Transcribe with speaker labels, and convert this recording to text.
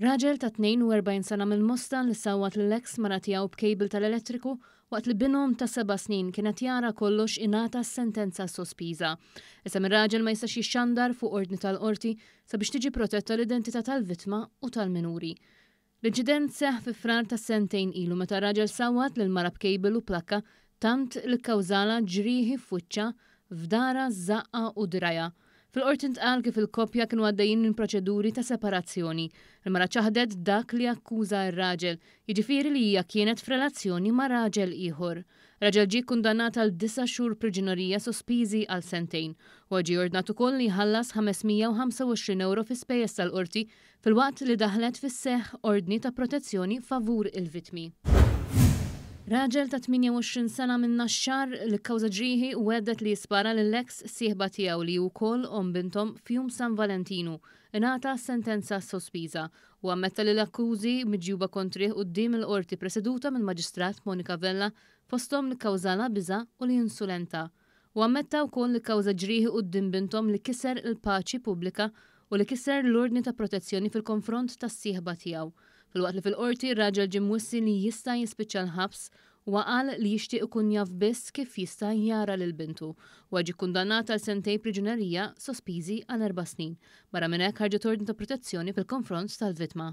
Speaker 1: Raġel ta' 42 sena mill mostan li sawat l-ex maratijaw b'kejbil tal-elettriku waqt li binom ta' seba snin kienet jara kollox inata sentenza sospiża. Issa raġel ma jistax jixxandar fuq ordni tal-qorti sabiex tiġi protetta l-identità tal-vittma u tal-minuri. L-inċident seħ fi frar ta' sentejn ilu meta raġel sawat l mara b'kejbil u plakka tant l kawzala ġrieħi f'wiċċa f'dara, zaqqa u draja. Fil-qorti tqal kif il-kopja kienu għaddejjin minn proċeduri ta' separazzjoni. Il-mara ċaħdet dak li akkuża r-raġel, jiġifieri li hija kienet f'relazzjoni ma' raġel ieħor. Raġel ġie kundannat għal disa xhur priġunerija sospiżi għal sentejn u ġi ordnat ukoll li ħallas 525 euro fi spejjeż tal-qorti fil-waqt li daħlet fis-seħħ ordni ta' protezzjoni favur il-vitmi. Raġel ta' 28 sena minna xar l-kawza ġriħi u għeddet li jispara l-ex siħba tijaw li u koll bintom fjum San Valentinu. Inata sentenza sospiża u għammetta li l-akkużi mġjuba kontriħ u d-dim l-orti preseduta mill maġistrat Monika Vella fostom li kawzala biza u li insulenta. U għammetta u koll li kawza ġriħi u d-dim bintom li kisser il-paċi publika u li kisser l-ordni ta' protezzjoni fil-konfront tas sieħba tijaw. Fil-waqt li fil-qorti Raġel ġim wissi li jista' jispiċċa l-ħabs għal li jixtieq ikun jaf biss kif jista' jara lil bintu u għagġi kundannata għal sentej priġunerija sospiżi għal erba' snin. Barra minn hekk ħarġet ordin ta' protezzjoni fil-konfront tal-vittma.